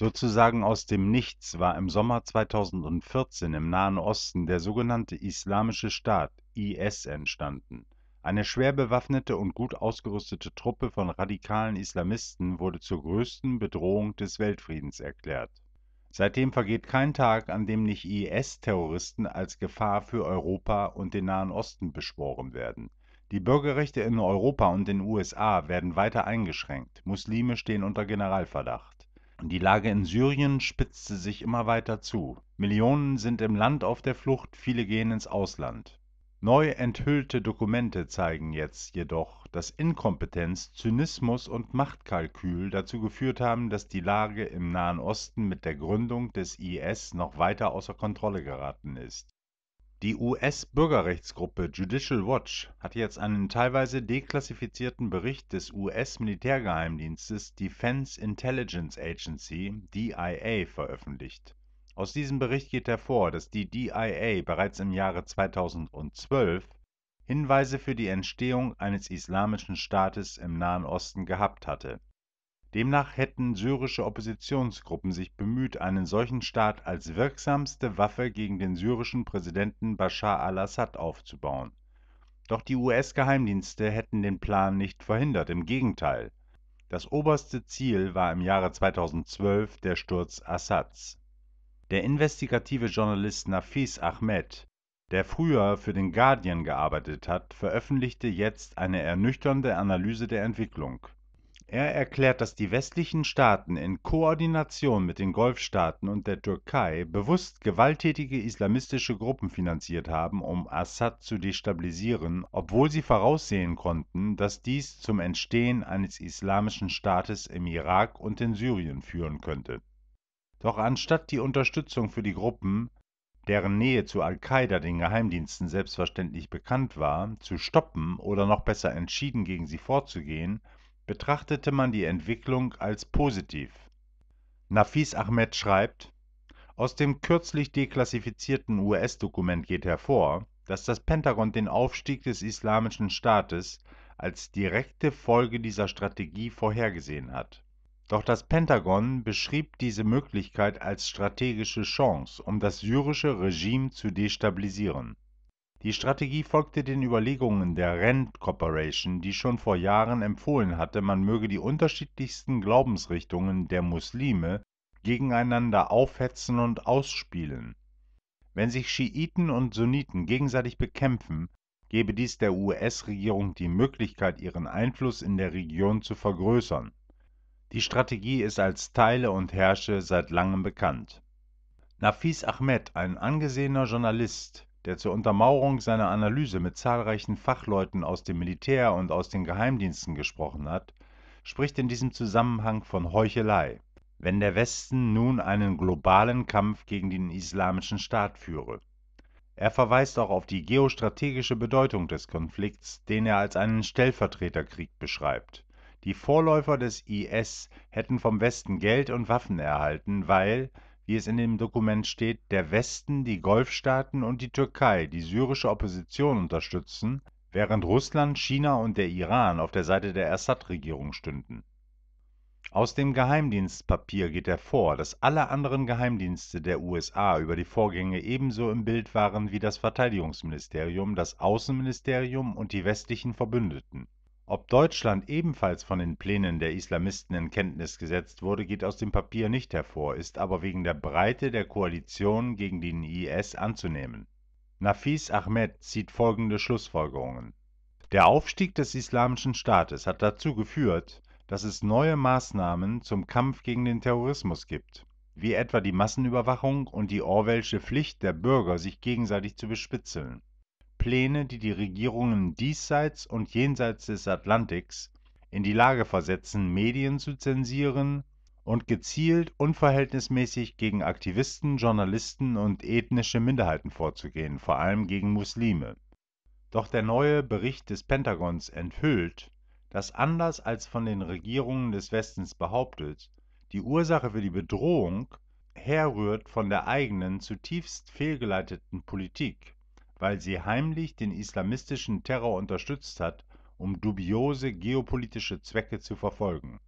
Sozusagen aus dem Nichts war im Sommer 2014 im Nahen Osten der sogenannte Islamische Staat IS entstanden. Eine schwer bewaffnete und gut ausgerüstete Truppe von radikalen Islamisten wurde zur größten Bedrohung des Weltfriedens erklärt. Seitdem vergeht kein Tag, an dem nicht IS-Terroristen als Gefahr für Europa und den Nahen Osten beschworen werden. Die Bürgerrechte in Europa und den USA werden weiter eingeschränkt, Muslime stehen unter Generalverdacht. Die Lage in Syrien spitzte sich immer weiter zu. Millionen sind im Land auf der Flucht, viele gehen ins Ausland. Neu enthüllte Dokumente zeigen jetzt jedoch, dass Inkompetenz, Zynismus und Machtkalkül dazu geführt haben, dass die Lage im Nahen Osten mit der Gründung des IS noch weiter außer Kontrolle geraten ist die US-Bürgerrechtsgruppe Judicial Watch hat jetzt einen teilweise deklassifizierten Bericht des US-Militärgeheimdienstes Defense Intelligence Agency DIA veröffentlicht. Aus diesem Bericht geht hervor, dass die DIA bereits im Jahre 2012 Hinweise für die Entstehung eines Islamischen Staates im Nahen Osten gehabt hatte Demnach hätten syrische Oppositionsgruppen sich bemüht, einen solchen Staat als wirksamste Waffe gegen den syrischen Präsidenten Bashar al-Assad aufzubauen. Doch die US-Geheimdienste hätten den Plan nicht verhindert, im Gegenteil. Das oberste Ziel war im Jahre 2012 der Sturz Assads. Der investigative Journalist Nafis Ahmed, der früher für den Guardian gearbeitet hat, veröffentlichte jetzt eine ernüchternde Analyse der Entwicklung er erklärt, dass die westlichen Staaten in Koordination mit den Golfstaaten und der Türkei bewusst gewalttätige islamistische Gruppen finanziert haben, um Assad zu destabilisieren, obwohl sie voraussehen konnten, dass dies zum Entstehen eines islamischen Staates im Irak und in Syrien führen könnte. Doch anstatt die Unterstützung für die Gruppen, deren Nähe zu Al-Qaida den Geheimdiensten selbstverständlich bekannt war, zu stoppen oder noch besser entschieden gegen sie vorzugehen, betrachtete man die Entwicklung als positiv. Nafis Ahmed schreibt, aus dem kürzlich deklassifizierten US-Dokument geht hervor, dass das Pentagon den Aufstieg des Islamischen Staates als direkte Folge dieser Strategie vorhergesehen hat. Doch das Pentagon beschrieb diese Möglichkeit als strategische Chance, um das syrische Regime zu destabilisieren die Strategie folgte den Überlegungen der Rand Corporation, die schon vor Jahren empfohlen hatte, man möge die unterschiedlichsten Glaubensrichtungen der Muslime gegeneinander aufhetzen und ausspielen. Wenn sich Schiiten und Sunniten gegenseitig bekämpfen, gebe dies der US-Regierung die Möglichkeit, ihren Einfluss in der Region zu vergrößern. Die Strategie ist als Teile und Herrsche seit langem bekannt. Nafis Ahmed, ein angesehener Journalist, der zur Untermauerung seiner Analyse mit zahlreichen Fachleuten aus dem Militär und aus den Geheimdiensten gesprochen hat, spricht in diesem Zusammenhang von Heuchelei, wenn der Westen nun einen globalen Kampf gegen den Islamischen Staat führe. Er verweist auch auf die geostrategische Bedeutung des Konflikts, den er als einen Stellvertreterkrieg beschreibt. Die Vorläufer des IS hätten vom Westen Geld und Waffen erhalten, weil wie es in dem Dokument steht, der Westen, die Golfstaaten und die Türkei die syrische Opposition unterstützen, während Russland, China und der Iran auf der Seite der Assad-Regierung stünden. Aus dem Geheimdienstpapier geht hervor, dass alle anderen Geheimdienste der USA über die Vorgänge ebenso im Bild waren wie das Verteidigungsministerium, das Außenministerium und die westlichen Verbündeten ob Deutschland ebenfalls von den Plänen der Islamisten in Kenntnis gesetzt wurde, geht aus dem Papier nicht hervor, ist aber wegen der Breite der Koalition gegen den IS anzunehmen. Nafis Ahmed zieht folgende Schlussfolgerungen. Der Aufstieg des Islamischen Staates hat dazu geführt, dass es neue Maßnahmen zum Kampf gegen den Terrorismus gibt, wie etwa die Massenüberwachung und die Orwellsche Pflicht der Bürger, sich gegenseitig zu bespitzeln. Pläne, die die Regierungen diesseits und jenseits des Atlantiks in die Lage versetzen, Medien zu zensieren und gezielt unverhältnismäßig gegen Aktivisten, Journalisten und ethnische Minderheiten vorzugehen, vor allem gegen Muslime. Doch der neue Bericht des Pentagons enthüllt, dass anders als von den Regierungen des Westens behauptet, die Ursache für die Bedrohung herrührt von der eigenen, zutiefst fehlgeleiteten Politik weil sie heimlich den islamistischen Terror unterstützt hat, um dubiose geopolitische Zwecke zu verfolgen.